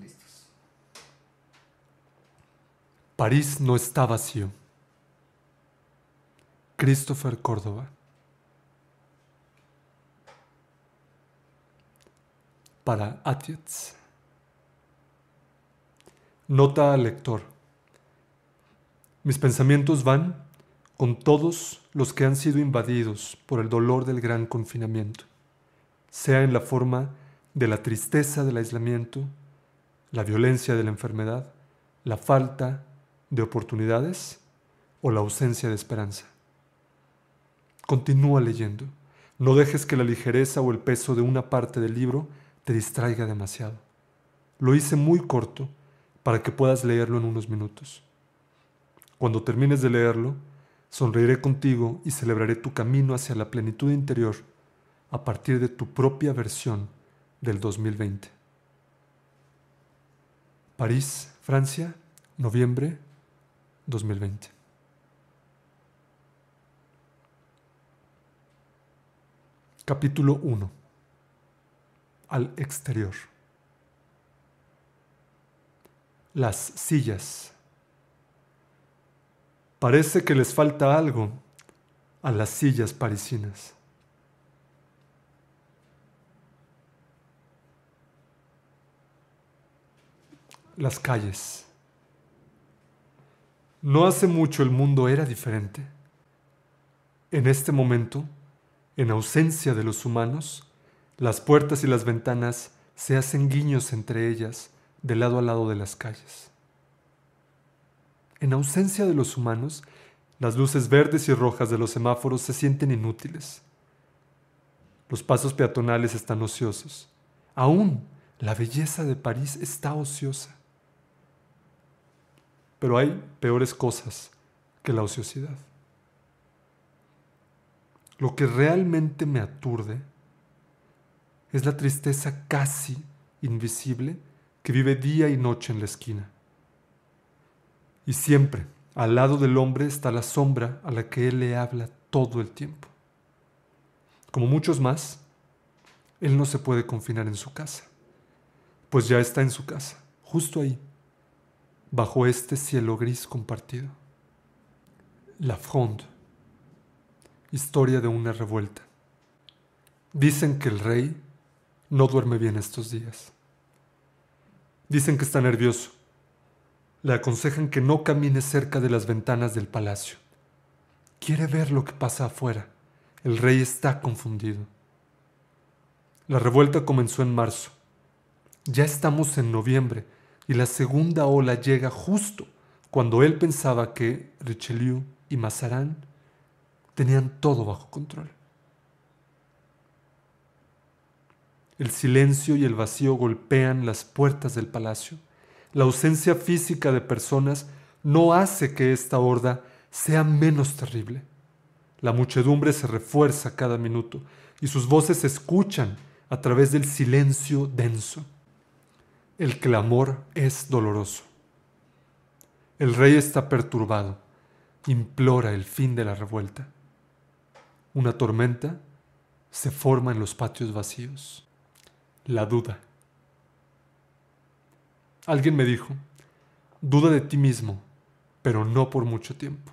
Listos. París no está vacío. Christopher Córdoba. Para Atiets. Nota al lector. Mis pensamientos van con todos los que han sido invadidos por el dolor del gran confinamiento, sea en la forma de la tristeza del aislamiento, la violencia de la enfermedad, la falta de oportunidades o la ausencia de esperanza. Continúa leyendo. No dejes que la ligereza o el peso de una parte del libro te distraiga demasiado. Lo hice muy corto para que puedas leerlo en unos minutos. Cuando termines de leerlo, sonreiré contigo y celebraré tu camino hacia la plenitud interior a partir de tu propia versión del 2020. París, Francia, noviembre 2020. Capítulo 1. Al exterior. Las sillas. Parece que les falta algo a las sillas parisinas. las calles. No hace mucho el mundo era diferente. En este momento, en ausencia de los humanos, las puertas y las ventanas se hacen guiños entre ellas de lado a lado de las calles. En ausencia de los humanos, las luces verdes y rojas de los semáforos se sienten inútiles. Los pasos peatonales están ociosos. Aún la belleza de París está ociosa. Pero hay peores cosas que la ociosidad. Lo que realmente me aturde es la tristeza casi invisible que vive día y noche en la esquina. Y siempre, al lado del hombre está la sombra a la que él le habla todo el tiempo. Como muchos más, él no se puede confinar en su casa, pues ya está en su casa, justo ahí, bajo este cielo gris compartido. La Fronde. Historia de una revuelta. Dicen que el rey no duerme bien estos días. Dicen que está nervioso. Le aconsejan que no camine cerca de las ventanas del palacio. Quiere ver lo que pasa afuera. El rey está confundido. La revuelta comenzó en marzo. Ya estamos en noviembre y la segunda ola llega justo cuando él pensaba que Richelieu y Mazarin tenían todo bajo control. El silencio y el vacío golpean las puertas del palacio. La ausencia física de personas no hace que esta horda sea menos terrible. La muchedumbre se refuerza cada minuto y sus voces se escuchan a través del silencio denso. El clamor es doloroso. El rey está perturbado, implora el fin de la revuelta. Una tormenta se forma en los patios vacíos. La duda. Alguien me dijo, duda de ti mismo, pero no por mucho tiempo.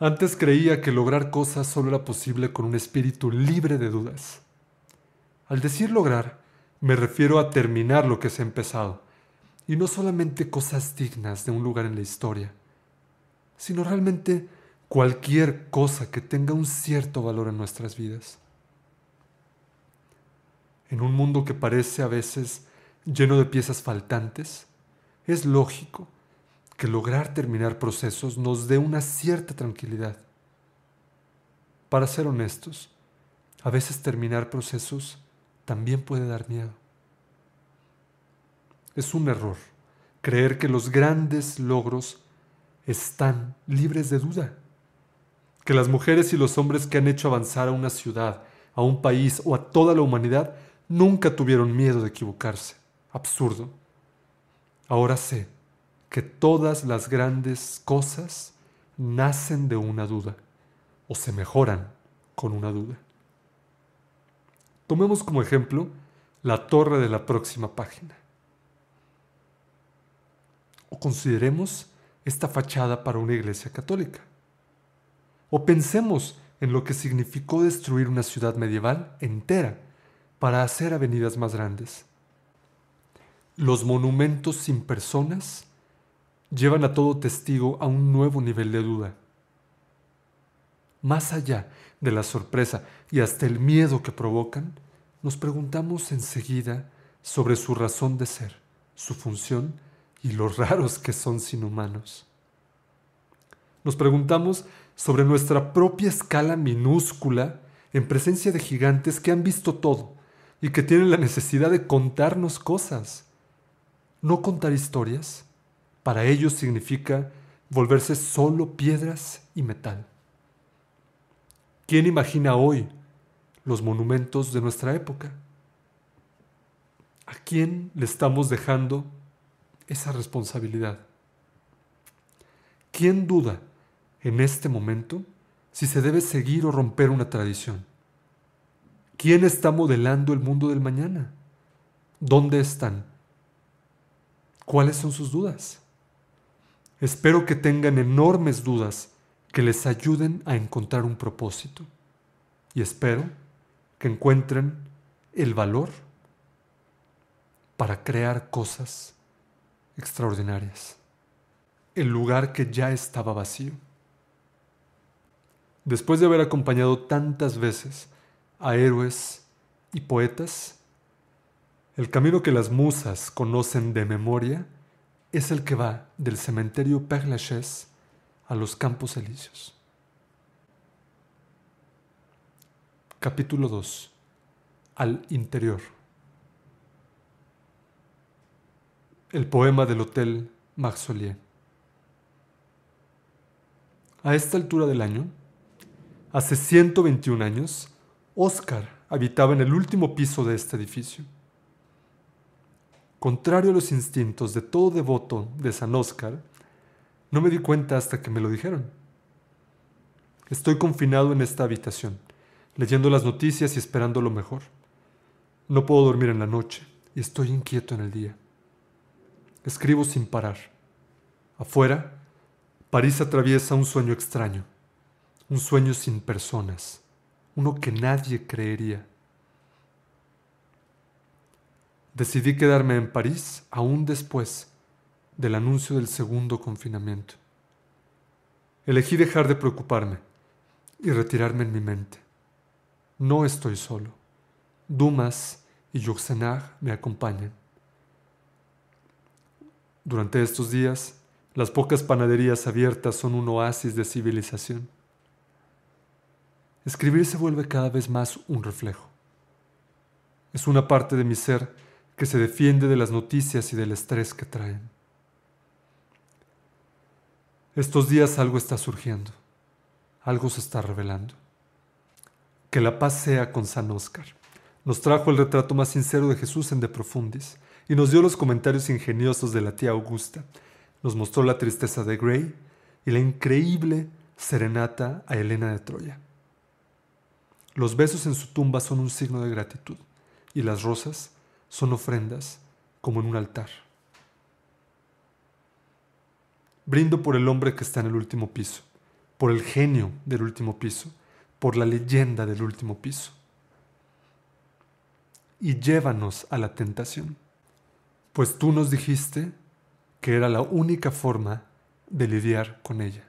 Antes creía que lograr cosas solo era posible con un espíritu libre de dudas. Al decir lograr, me refiero a terminar lo que se ha empezado. Y no solamente cosas dignas de un lugar en la historia, sino realmente cualquier cosa que tenga un cierto valor en nuestras vidas. En un mundo que parece a veces lleno de piezas faltantes, es lógico que lograr terminar procesos nos dé una cierta tranquilidad. Para ser honestos, a veces terminar procesos también puede dar miedo. Es un error creer que los grandes logros están libres de duda, que las mujeres y los hombres que han hecho avanzar a una ciudad, a un país o a toda la humanidad nunca tuvieron miedo de equivocarse. Absurdo. Ahora sé que todas las grandes cosas nacen de una duda o se mejoran con una duda. Tomemos como ejemplo la torre de la próxima página. O consideremos esta fachada para una iglesia católica. O pensemos en lo que significó destruir una ciudad medieval entera para hacer avenidas más grandes. Los monumentos sin personas llevan a todo testigo a un nuevo nivel de duda más allá de la sorpresa y hasta el miedo que provocan, nos preguntamos enseguida sobre su razón de ser, su función y los raros que son sin humanos. Nos preguntamos sobre nuestra propia escala minúscula en presencia de gigantes que han visto todo y que tienen la necesidad de contarnos cosas. No contar historias para ellos significa volverse solo piedras y metal. ¿Quién imagina hoy los monumentos de nuestra época? ¿A quién le estamos dejando esa responsabilidad? ¿Quién duda en este momento si se debe seguir o romper una tradición? ¿Quién está modelando el mundo del mañana? ¿Dónde están? ¿Cuáles son sus dudas? Espero que tengan enormes dudas que les ayuden a encontrar un propósito y espero que encuentren el valor para crear cosas extraordinarias. El lugar que ya estaba vacío. Después de haber acompañado tantas veces a héroes y poetas, el camino que las musas conocen de memoria es el que va del cementerio Père Lachaise a los campos elíseos. Capítulo 2. Al interior. El poema del Hotel Maxolier. A esta altura del año, hace 121 años, Oscar habitaba en el último piso de este edificio. Contrario a los instintos de todo devoto de San Oscar, no me di cuenta hasta que me lo dijeron. Estoy confinado en esta habitación, leyendo las noticias y esperando lo mejor. No puedo dormir en la noche y estoy inquieto en el día. Escribo sin parar. Afuera, París atraviesa un sueño extraño, un sueño sin personas, uno que nadie creería. Decidí quedarme en París aún después del anuncio del segundo confinamiento. Elegí dejar de preocuparme y retirarme en mi mente. No estoy solo. Dumas y Yourcenar me acompañan. Durante estos días, las pocas panaderías abiertas son un oasis de civilización. Escribir se vuelve cada vez más un reflejo. Es una parte de mi ser que se defiende de las noticias y del estrés que traen. Estos días algo está surgiendo, algo se está revelando. Que la paz sea con San Oscar. Nos trajo el retrato más sincero de Jesús en De Profundis y nos dio los comentarios ingeniosos de la tía Augusta. Nos mostró la tristeza de Gray y la increíble serenata a Elena de Troya. Los besos en su tumba son un signo de gratitud y las rosas son ofrendas como en un altar. Brindo por el hombre que está en el último piso, por el genio del último piso, por la leyenda del último piso. Y llévanos a la tentación, pues tú nos dijiste que era la única forma de lidiar con ella.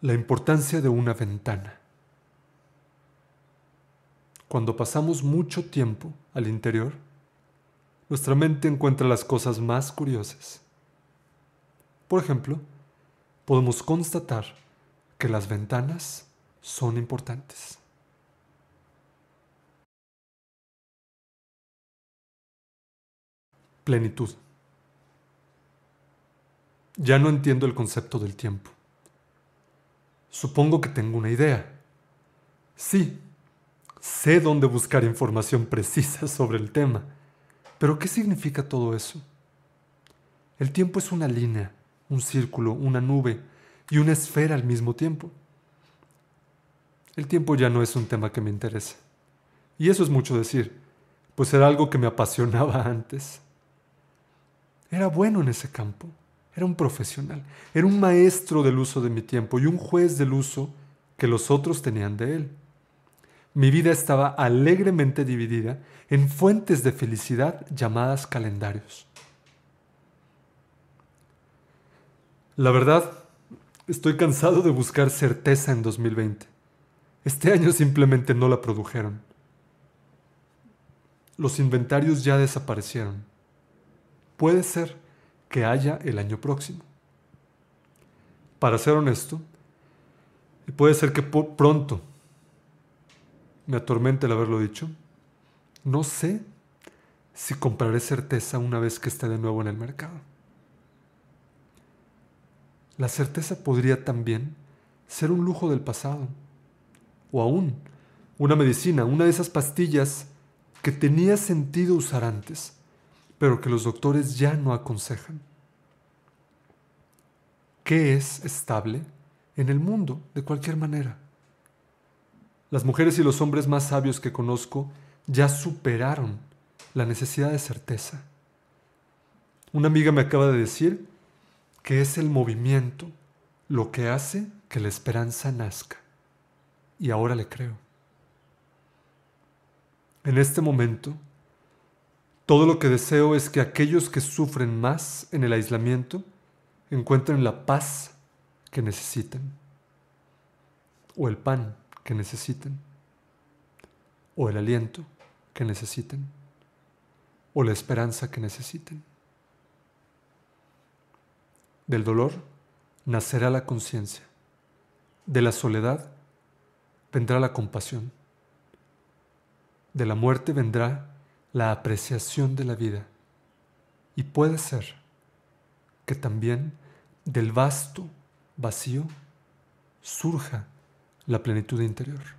La importancia de una ventana. Cuando pasamos mucho tiempo al interior, nuestra mente encuentra las cosas más curiosas por ejemplo, podemos constatar que las ventanas son importantes. Plenitud. Ya no entiendo el concepto del tiempo. Supongo que tengo una idea. Sí, sé dónde buscar información precisa sobre el tema. Pero ¿qué significa todo eso? El tiempo es una línea un círculo, una nube y una esfera al mismo tiempo. El tiempo ya no es un tema que me interese. Y eso es mucho decir, pues era algo que me apasionaba antes. Era bueno en ese campo, era un profesional, era un maestro del uso de mi tiempo y un juez del uso que los otros tenían de él. Mi vida estaba alegremente dividida en fuentes de felicidad llamadas calendarios. La verdad, estoy cansado de buscar certeza en 2020. Este año simplemente no la produjeron. Los inventarios ya desaparecieron. Puede ser que haya el año próximo. Para ser honesto, y puede ser que pronto me atormente el haberlo dicho. No sé si compraré certeza una vez que esté de nuevo en el mercado. La certeza podría también ser un lujo del pasado. O aún, una medicina, una de esas pastillas que tenía sentido usar antes, pero que los doctores ya no aconsejan. ¿Qué es estable en el mundo, de cualquier manera? Las mujeres y los hombres más sabios que conozco ya superaron la necesidad de certeza. Una amiga me acaba de decir que es el movimiento lo que hace que la esperanza nazca. Y ahora le creo. En este momento, todo lo que deseo es que aquellos que sufren más en el aislamiento encuentren la paz que necesitan, o el pan que necesiten, o el aliento que necesiten, o la esperanza que necesiten. Del dolor nacerá la conciencia. De la soledad vendrá la compasión. De la muerte vendrá la apreciación de la vida. Y puede ser que también del vasto vacío surja la plenitud interior.